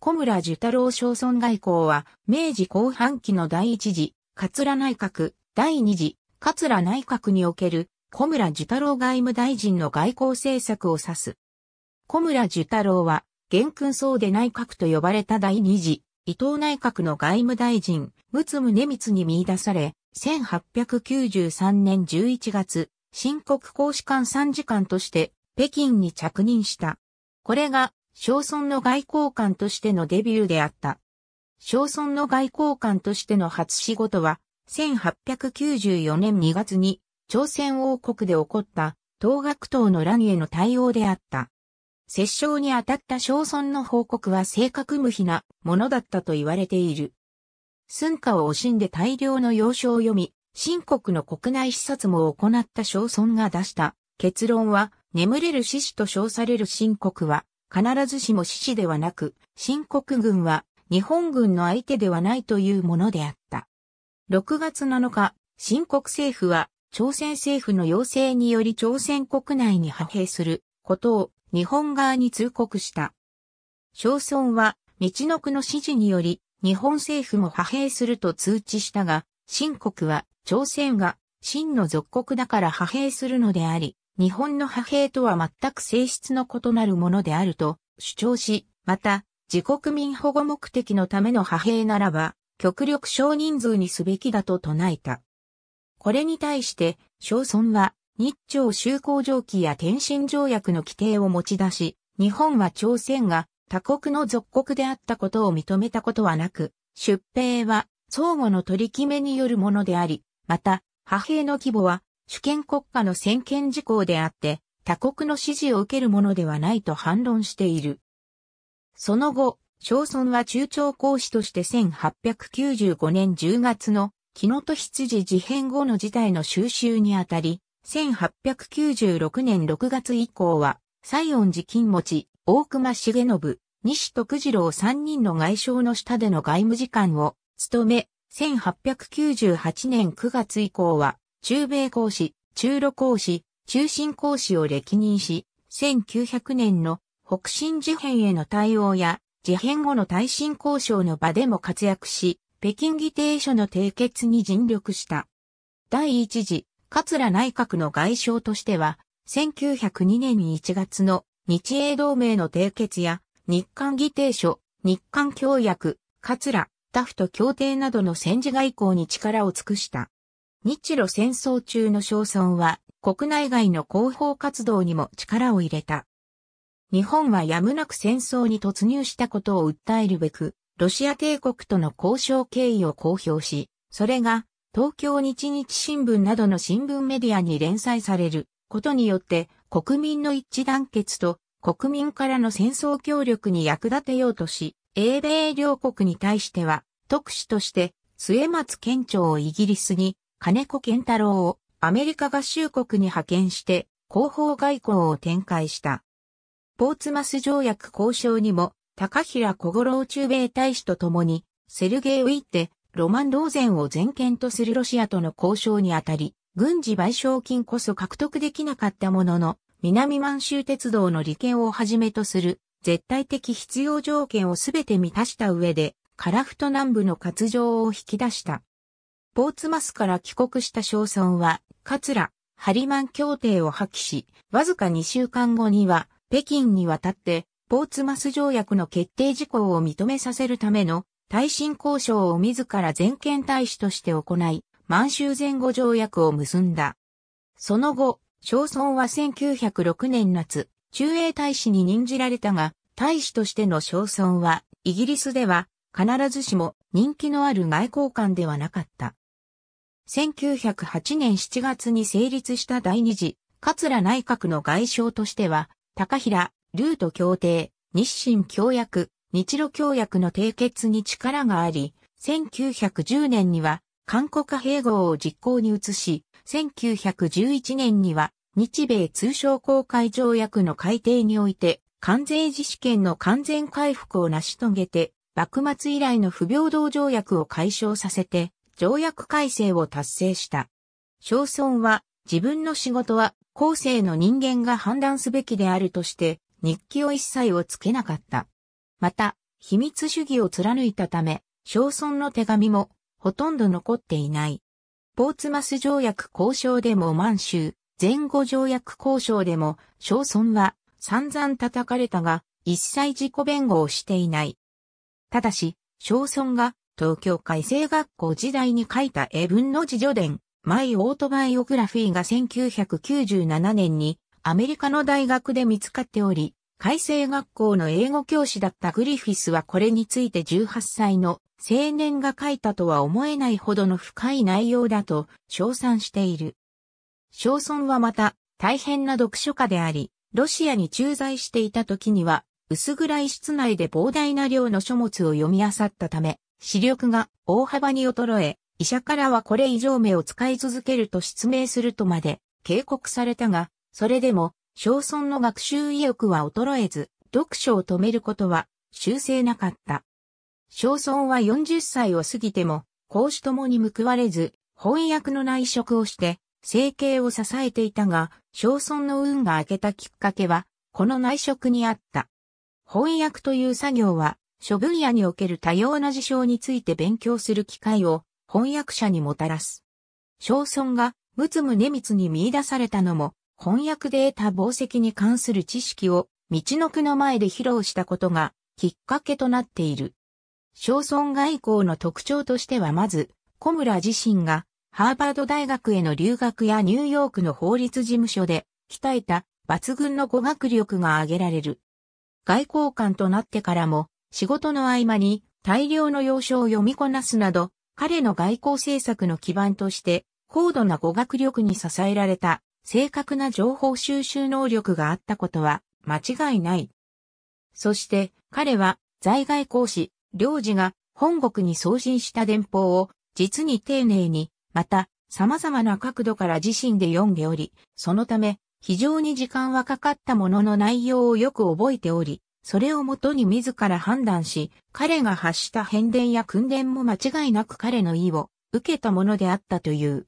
小村寿太郎商村外交は、明治後半期の第一次、桂内閣、第二次、桂内閣における、小村寿太郎外務大臣の外交政策を指す。小村寿太郎は、元勲総で内閣と呼ばれた第二次、伊藤内閣の外務大臣、むね宗光に見出され、1893年11月、新国公使館参事官として、北京に着任した。これが小村の外交官としてのデビューであった。小村の外交官としての初仕事は、1894年2月に、朝鮮王国で起こった、東学党の乱への対応であった。折衝に当たった小村の報告は正確無比なものだったと言われている。寸下を惜しんで大量の洋書を読み、新国の国内視察も行った小村が出した結論は、眠れる死子と称される新国は、必ずしも死死ではなく、新国軍は日本軍の相手ではないというものであった。6月7日、新国政府は朝鮮政府の要請により朝鮮国内に派兵することを日本側に通告した。商村は、道の区の指示により、日本政府も派兵すると通知したが、新国は、朝鮮が、真の属国だから派兵するのであり、日本の派兵とは全く性質の異なるものであると主張し、また、自国民保護目的のための派兵ならば、極力少人数にすべきだと唱えた。これに対して、小村は、日朝修好条記や天津条約の規定を持ち出し、日本は朝鮮が他国の属国であったことを認めたことはなく、出兵は相互の取り決めによるものであり、また、派兵の規模は主権国家の専権事項であって、他国の指示を受けるものではないと反論している。その後、小村は中朝公使として1895年10月の木野と羊事変後の事態の収集にあたり、1896年6月以降は、西恩寺金持、大隈重信、西徳次郎3人の外相の下での外務次官を務め、1898年9月以降は、中米講師、中露講師、中心講師を歴任し、1900年の北進事変への対応や、事変後の耐震交渉の場でも活躍し、北京議定書の締結に尽力した。第一次、桂内閣の外相としては、1902年1月の日英同盟の締結や、日韓議定書、日韓協約、桂、タフト協定などの戦時外交に力を尽くした。日露戦争中の小村は国内外の広報活動にも力を入れた。日本はやむなく戦争に突入したことを訴えるべく、ロシア帝国との交渉経緯を公表し、それが東京日日新聞などの新聞メディアに連載されることによって国民の一致団結と国民からの戦争協力に役立てようとし、英米両国に対しては特使として末松県庁をイギリスに金子健太郎をアメリカ合衆国に派遣して広報外交を展開した。ポーツマス条約交渉にも高平小五郎駐米大使と共にセルゲイ・ウィッテ、ロマン・ローゼンを全権とするロシアとの交渉にあたり、軍事賠償金こそ獲得できなかったものの、南満州鉄道の利権をはじめとする絶対的必要条件をすべて満たした上で、カラフト南部の割譲を引き出した。ポーツマスから帰国した商村は、桂、ハリマン協定を破棄し、わずか2週間後には、北京に渡って、ポーツマス条約の決定事項を認めさせるための、耐震交渉を自ら全権大使として行い、満州前後条約を結んだ。その後、商村は1906年夏、中英大使に任じられたが、大使としての商村は、イギリスでは、必ずしも人気のある外交官ではなかった。1908年7月に成立した第二次、桂内閣の外相としては、高平、ルート協定、日清協約、日露協約の締結に力があり、1910年には韓国併合を実行に移し、1911年には日米通商公開条約の改定において、関税自主権の完全回復を成し遂げて、幕末以来の不平等条約を解消させて、条約改正を達成した。小村は自分の仕事は後世の人間が判断すべきであるとして日記を一切をつけなかった。また、秘密主義を貫いたため、小村の手紙もほとんど残っていない。ポーツマス条約交渉でも満州、前後条約交渉でも小村は散々叩かれたが、一切自己弁護をしていない。ただし、小村が東京海星学校時代に書いた英文の自助伝、マイ・オートバイオグラフィーが1997年にアメリカの大学で見つかっており、海星学校の英語教師だったグリフィスはこれについて18歳の青年が書いたとは思えないほどの深い内容だと称賛している。小村はまた大変な読書家であり、ロシアに駐在していた時には薄暗い室内で膨大な量の書物を読み漁ったため、視力が大幅に衰え、医者からはこれ以上目を使い続けると失明するとまで警告されたが、それでも、小村の学習意欲は衰えず、読書を止めることは修正なかった。小村は40歳を過ぎても、講師ともに報われず、翻訳の内職をして、生計を支えていたが、小村の運が明けたきっかけは、この内職にあった。翻訳という作業は、諸分野における多様な事象について勉強する機会を翻訳者にもたらす。小村が陸奥宗光に見出されたのも、翻訳で得た宝石に関する知識を道の句の前で披露したことがきっかけとなっている。小村外交の特徴としてはまず、小村自身がハーバード大学への留学やニューヨークの法律事務所で鍛えた抜群の語学力が挙げられる。外交官となってからも仕事の合間に大量の要所を読みこなすなど、彼の外交政策の基盤として、高度な語学力に支えられた正確な情報収集能力があったことは間違いない。そして彼は在外公使、領事が本国に送信した電報を実に丁寧に、また様々な角度から自身で読んでおり、そのため非常に時間はかかったものの内容をよく覚えており、それをもとに自ら判断し、彼が発した変電や訓伝も間違いなく彼の意を受けたものであったという。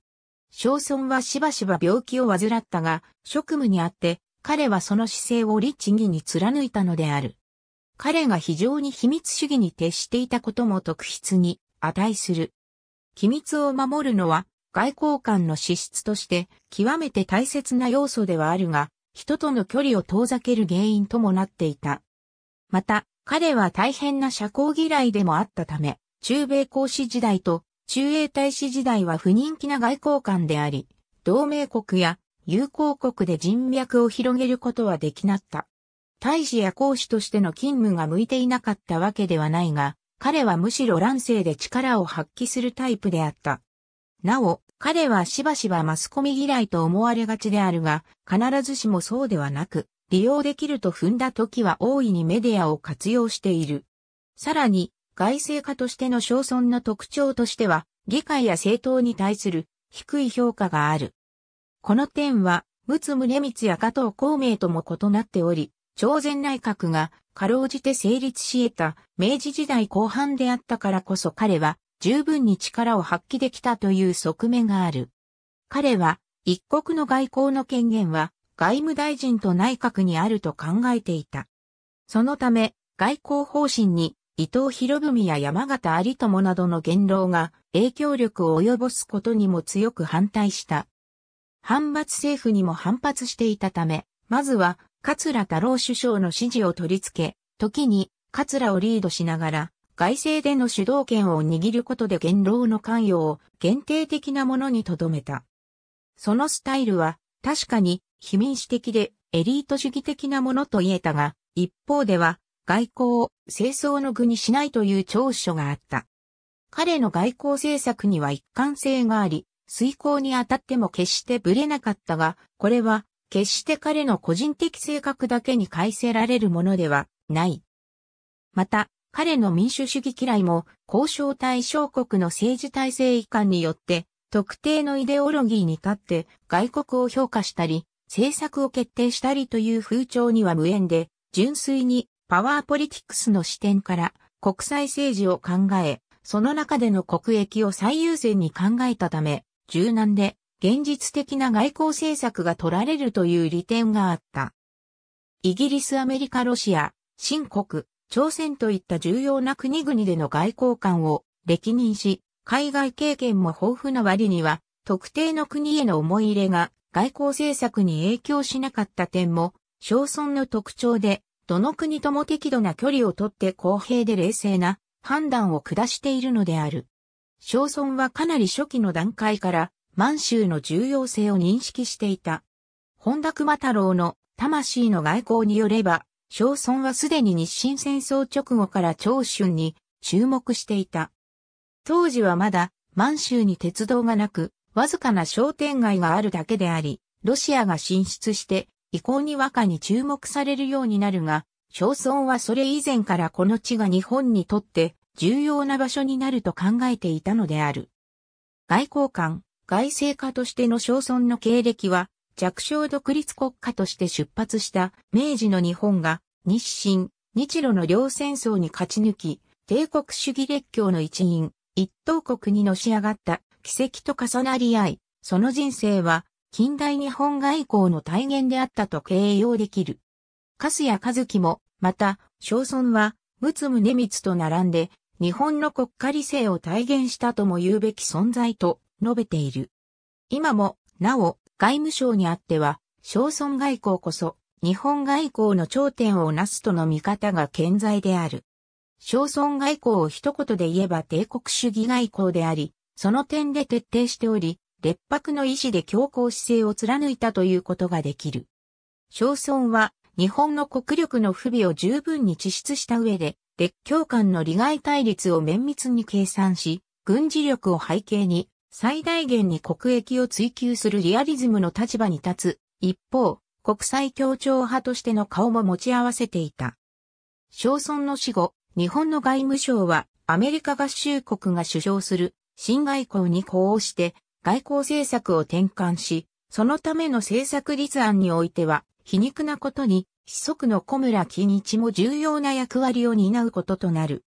小村はしばしば病気を患ったが、職務にあって、彼はその姿勢を律儀に貫いたのである。彼が非常に秘密主義に徹していたことも特筆に値する。機密を守るのは外交官の資質として極めて大切な要素ではあるが、人との距離を遠ざける原因ともなっていた。また、彼は大変な社交嫌いでもあったため、中米公使時代と中英大使時代は不人気な外交官であり、同盟国や友好国で人脈を広げることはできなった。大使や公使としての勤務が向いていなかったわけではないが、彼はむしろ乱世で力を発揮するタイプであった。なお、彼はしばしばマスコミ嫌いと思われがちであるが、必ずしもそうではなく、利用できると踏んだ時は大いにメディアを活用している。さらに、外政家としての小村の特徴としては、議会や政党に対する低い評価がある。この点は、陸奥宗光や加藤孔明とも異なっており、朝鮮内閣がかろうじて成立し得た明治時代後半であったからこそ彼は十分に力を発揮できたという側面がある。彼は一国の外交の権限は外務大臣と内閣にあると考えていた。そのため、外交方針に伊藤博文や山形有友などの元老が影響力を及ぼすことにも強く反対した。反発政府にも反発していたため、まずは桂太郎首相の指示を取り付け、時に桂をリードしながら、外政での主導権を握ることで元老の関与を限定的なものに留めた。そのスタイルは確かに非民主的でエリート主義的なものと言えたが、一方では外交を清掃の具にしないという長所があった。彼の外交政策には一貫性があり、遂行にあたっても決してブレなかったが、これは決して彼の個人的性格だけに返せられるものではない。また、彼の民主主義嫌いも交渉対象国の政治体制移管によって特定のイデオロギーに立って外国を評価したり、政策を決定したりという風潮には無縁で、純粋にパワーポリティクスの視点から国際政治を考え、その中での国益を最優先に考えたため、柔軟で現実的な外交政策が取られるという利点があった。イギリス、アメリカ、ロシア、新国、朝鮮といった重要な国々での外交官を歴任し、海外経験も豊富な割には、特定の国への思い入れが外交政策に影響しなかった点も、小村の特徴で、どの国とも適度な距離をとって公平で冷静な判断を下しているのである。小村はかなり初期の段階から満州の重要性を認識していた。本田熊太郎の魂の外交によれば、小村はすでに日清戦争直後から長春に注目していた。当時はまだ満州に鉄道がなく、わずかな商店街があるだけであり、ロシアが進出して移行に和歌に注目されるようになるが、商村はそれ以前からこの地が日本にとって重要な場所になると考えていたのである。外交官、外政家としての商村の経歴は、弱小独立国家として出発した明治の日本が日清、日露の両戦争に勝ち抜き、帝国主義列強の一員、一等国にのし上がった奇跡と重なり合い、その人生は近代日本外交の体現であったと形容できる。カスヤ和樹も、また、小村は、陸奥宗光と並んで、日本の国家理性を体現したとも言うべき存在と述べている。今も、なお、外務省にあっては、小村外交こそ、日本外交の頂点をなすとの見方が健在である。小村外交を一言で言えば帝国主義外交であり、その点で徹底しており、列白の意志で強硬姿勢を貫いたということができる。小村は日本の国力の不備を十分に知出した上で、列強間の利害対立を綿密に計算し、軍事力を背景に最大限に国益を追求するリアリズムの立場に立つ、一方、国際協調派としての顔も持ち合わせていた。小村の死後、日本の外務省はアメリカ合衆国が主張する新外交に呼応して外交政策を転換し、そのための政策立案においては皮肉なことに、子息の小村金一も重要な役割を担うこととなる。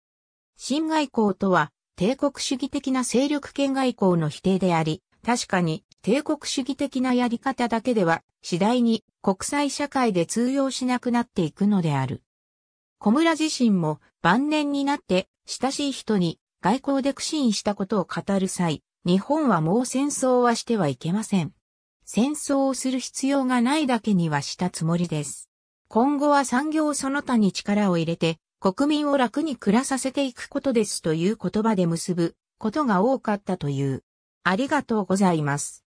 新外交とは、帝国主義的な勢力圏外交の否定であり、確かに帝国主義的なやり方だけでは次第に国際社会で通用しなくなっていくのである。小村自身も晩年になって親しい人に外交で苦心したことを語る際、日本はもう戦争はしてはいけません。戦争をする必要がないだけにはしたつもりです。今後は産業その他に力を入れて、国民を楽に暮らさせていくことですという言葉で結ぶことが多かったという。ありがとうございます。